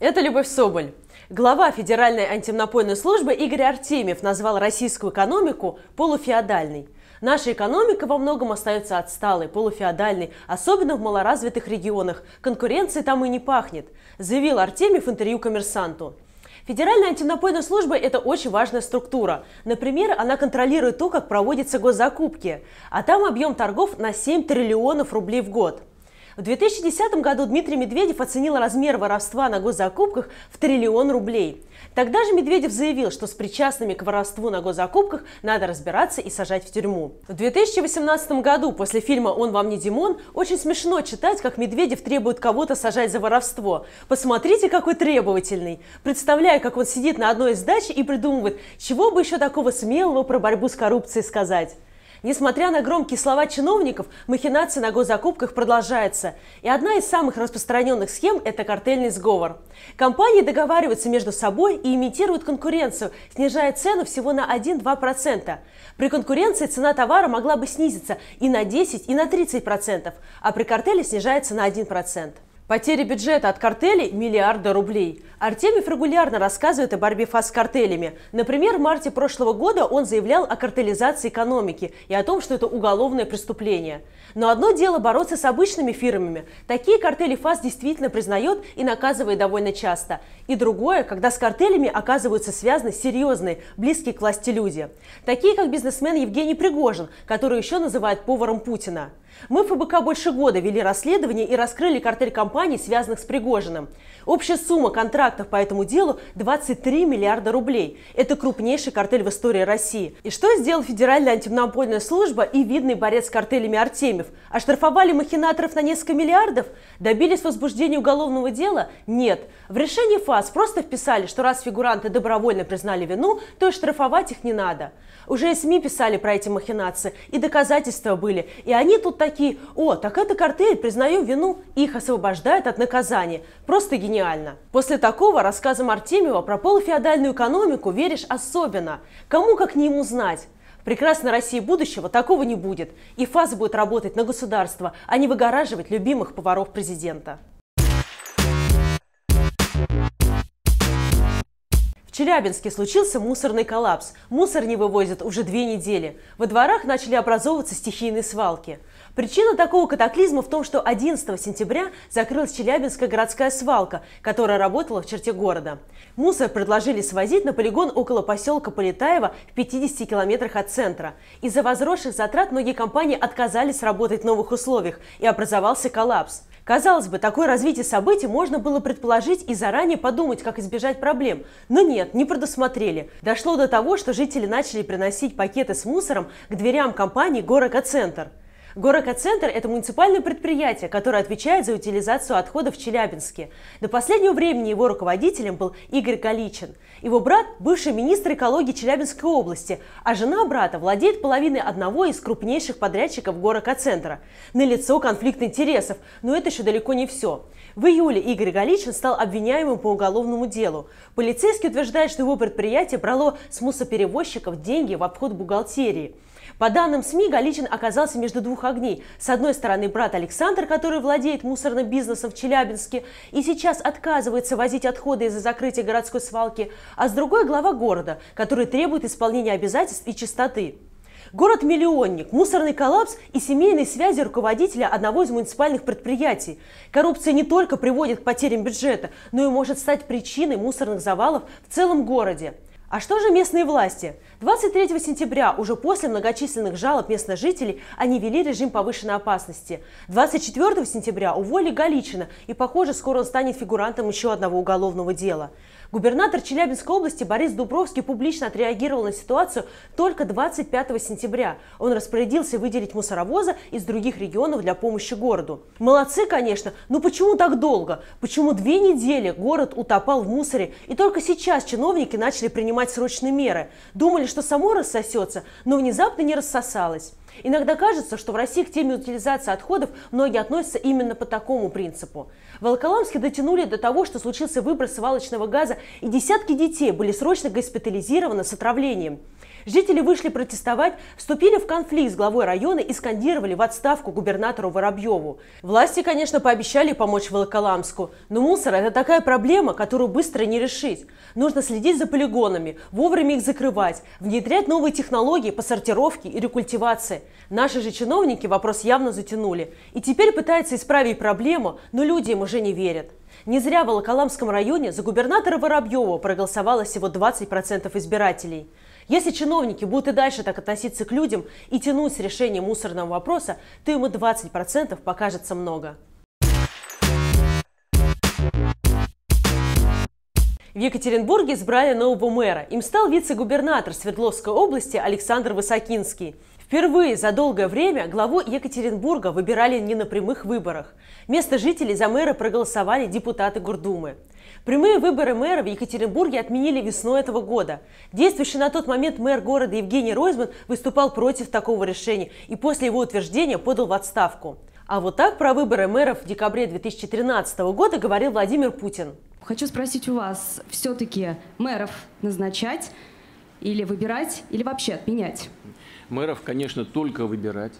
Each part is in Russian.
Это Любовь Соболь. Глава Федеральной антимонопольной службы Игорь Артемьев назвал российскую экономику полуфеодальной. Наша экономика во многом остается отсталой, полуфеодальной, особенно в малоразвитых регионах. Конкуренции там и не пахнет, заявил Артемьев в интервью коммерсанту. Федеральная антимонопольная служба – это очень важная структура. Например, она контролирует то, как проводятся госзакупки, а там объем торгов на 7 триллионов рублей в год – в 2010 году Дмитрий Медведев оценил размер воровства на госзакупках в триллион рублей. Тогда же Медведев заявил, что с причастными к воровству на госзакупках надо разбираться и сажать в тюрьму. В 2018 году после фильма «Он вам не Димон» очень смешно читать, как Медведев требует кого-то сажать за воровство. Посмотрите, какой требовательный. Представляю, как он сидит на одной из дач и придумывает, чего бы еще такого смелого про борьбу с коррупцией сказать. Несмотря на громкие слова чиновников, махинация на госзакупках продолжается. И одна из самых распространенных схем – это картельный сговор. Компании договариваются между собой и имитируют конкуренцию, снижая цену всего на 1-2%. При конкуренции цена товара могла бы снизиться и на 10, и на 30%, а при картеле снижается на 1%. Потери бюджета от картелей – миллиарда рублей. Артемьев регулярно рассказывает о борьбе ФАС с картелями. Например, в марте прошлого года он заявлял о картелизации экономики и о том, что это уголовное преступление. Но одно дело бороться с обычными фирмами. Такие картели ФАС действительно признает и наказывает довольно часто. И другое, когда с картелями оказываются связаны серьезные, близкие к власти люди. Такие, как бизнесмен Евгений Пригожин, который еще называют поваром Путина. Мы в ФБК больше года вели расследование и раскрыли картель компаний, связанных с Пригожиным. Общая сумма контрактов по этому делу 23 миллиарда рублей. Это крупнейший картель в истории России. И что сделал Федеральная антимонопольная служба и видный борец с картелями Артемьев? Оштрафовали махинаторов на несколько миллиардов? Добились возбуждения уголовного дела? Нет. В решении ФАС просто вписали, что раз фигуранты добровольно признали вину, то и штрафовать их не надо. Уже и СМИ писали про эти махинации, и доказательства были, и они тут такие, о, так это картель, признаю вину, их освобождает от наказания. Просто гениально. После такого рассказам Артемьева про полуфеодальную экономику веришь особенно. Кому как не ему знать. В прекрасной России будущего такого не будет. И фаза будет работать на государство, а не выгораживать любимых поваров президента. Челябинске случился мусорный коллапс. Мусор не вывозят уже две недели. Во дворах начали образовываться стихийные свалки. Причина такого катаклизма в том, что 11 сентября закрылась Челябинская городская свалка, которая работала в черте города. Мусор предложили свозить на полигон около поселка Полетаева в 50 километрах от центра. Из-за возросших затрат многие компании отказались работать в новых условиях и образовался коллапс. Казалось бы, такое развитие событий можно было предположить и заранее подумать, как избежать проблем. Но нет, не предусмотрели. Дошло до того, что жители начали приносить пакеты с мусором к дверям компании «Горокоцентр». центр Горэкоцентр – это муниципальное предприятие, которое отвечает за утилизацию отходов в Челябинске. До последнего времени его руководителем был Игорь Галичин. Его брат – бывший министр экологии Челябинской области, а жена брата владеет половиной одного из крупнейших подрядчиков Горэкоцентра. Налицо конфликт интересов, но это еще далеко не все. В июле Игорь Галичин стал обвиняемым по уголовному делу. Полицейский утверждает, что его предприятие брало с мусоперевозчиков деньги в обход бухгалтерии. По данным СМИ, Галичин оказался между двух огней. С одной стороны, брат Александр, который владеет мусорным бизнесом в Челябинске и сейчас отказывается возить отходы из-за закрытия городской свалки, а с другой – глава города, который требует исполнения обязательств и чистоты. Город-миллионник, мусорный коллапс и семейные связи руководителя одного из муниципальных предприятий. Коррупция не только приводит к потерям бюджета, но и может стать причиной мусорных завалов в целом городе. А что же местные власти? 23 сентября, уже после многочисленных жалоб местных жителей, они ввели режим повышенной опасности. 24 сентября уволили Галичина, и, похоже, скоро он станет фигурантом еще одного уголовного дела. Губернатор Челябинской области Борис Дубровский публично отреагировал на ситуацию только 25 сентября. Он распорядился выделить мусоровоза из других регионов для помощи городу. Молодцы, конечно, но почему так долго? Почему две недели город утопал в мусоре, и только сейчас чиновники начали принимать срочные меры? Думали, что само рассосется, но внезапно не рассосалось. Иногда кажется, что в России к теме утилизации отходов многие относятся именно по такому принципу. В Волоколамске дотянули до того, что случился выброс свалочного газа, и десятки детей были срочно госпитализированы с отравлением. Жители вышли протестовать, вступили в конфликт с главой района и скандировали в отставку губернатору Воробьеву. Власти, конечно, пообещали помочь Волоколамску, но мусор – это такая проблема, которую быстро не решить. Нужно следить за полигонами, вовремя их закрывать, внедрять новые технологии по сортировке и рекультивации. Наши же чиновники вопрос явно затянули и теперь пытаются исправить проблему, но люди им уже не верят. Не зря в Волоколамском районе за губернатора Воробьева проголосовало всего 20% избирателей. Если чиновники будут и дальше так относиться к людям и тянуть с решения мусорного вопроса, то ему 20% покажется много. В Екатеринбурге избрали нового мэра. Им стал вице-губернатор Свердловской области Александр Высокинский. Впервые за долгое время главу Екатеринбурга выбирали не на прямых выборах. Место жителей за мэра проголосовали депутаты Гурдумы. Прямые выборы мэра в Екатеринбурге отменили весной этого года. Действующий на тот момент мэр города Евгений Ройзман выступал против такого решения и после его утверждения подал в отставку. А вот так про выборы мэров в декабре 2013 года говорил Владимир Путин. Хочу спросить у вас, все-таки мэров назначать или выбирать, или вообще отменять? Мэров, конечно, только выбирать.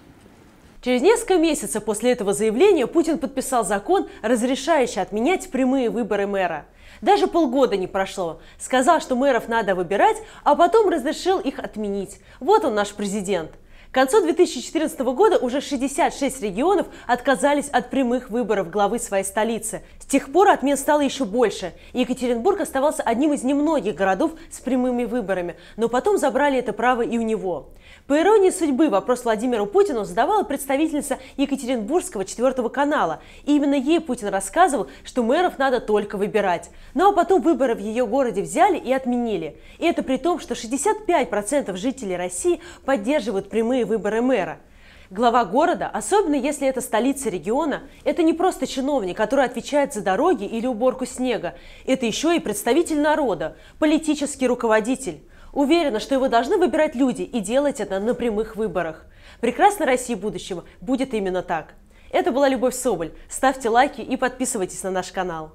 Через несколько месяцев после этого заявления Путин подписал закон, разрешающий отменять прямые выборы мэра. Даже полгода не прошло. Сказал, что мэров надо выбирать, а потом разрешил их отменить. Вот он наш президент. К концу 2014 года уже 66 регионов отказались от прямых выборов главы своей столицы. С тех пор отмен стало еще больше. Екатеринбург оставался одним из немногих городов с прямыми выборами, но потом забрали это право и у него. По иронии судьбы вопрос Владимиру Путину задавала представительница Екатеринбургского четвертого канала. И именно ей Путин рассказывал, что мэров надо только выбирать. Ну а потом выборы в ее городе взяли и отменили. И это при том, что 65% жителей России поддерживают прямые выборы мэра. Глава города, особенно если это столица региона, это не просто чиновник, который отвечает за дороги или уборку снега. Это еще и представитель народа, политический руководитель. Уверена, что его должны выбирать люди и делать это на прямых выборах. Прекрасная России будущего будет именно так. Это была Любовь Соболь. Ставьте лайки и подписывайтесь на наш канал.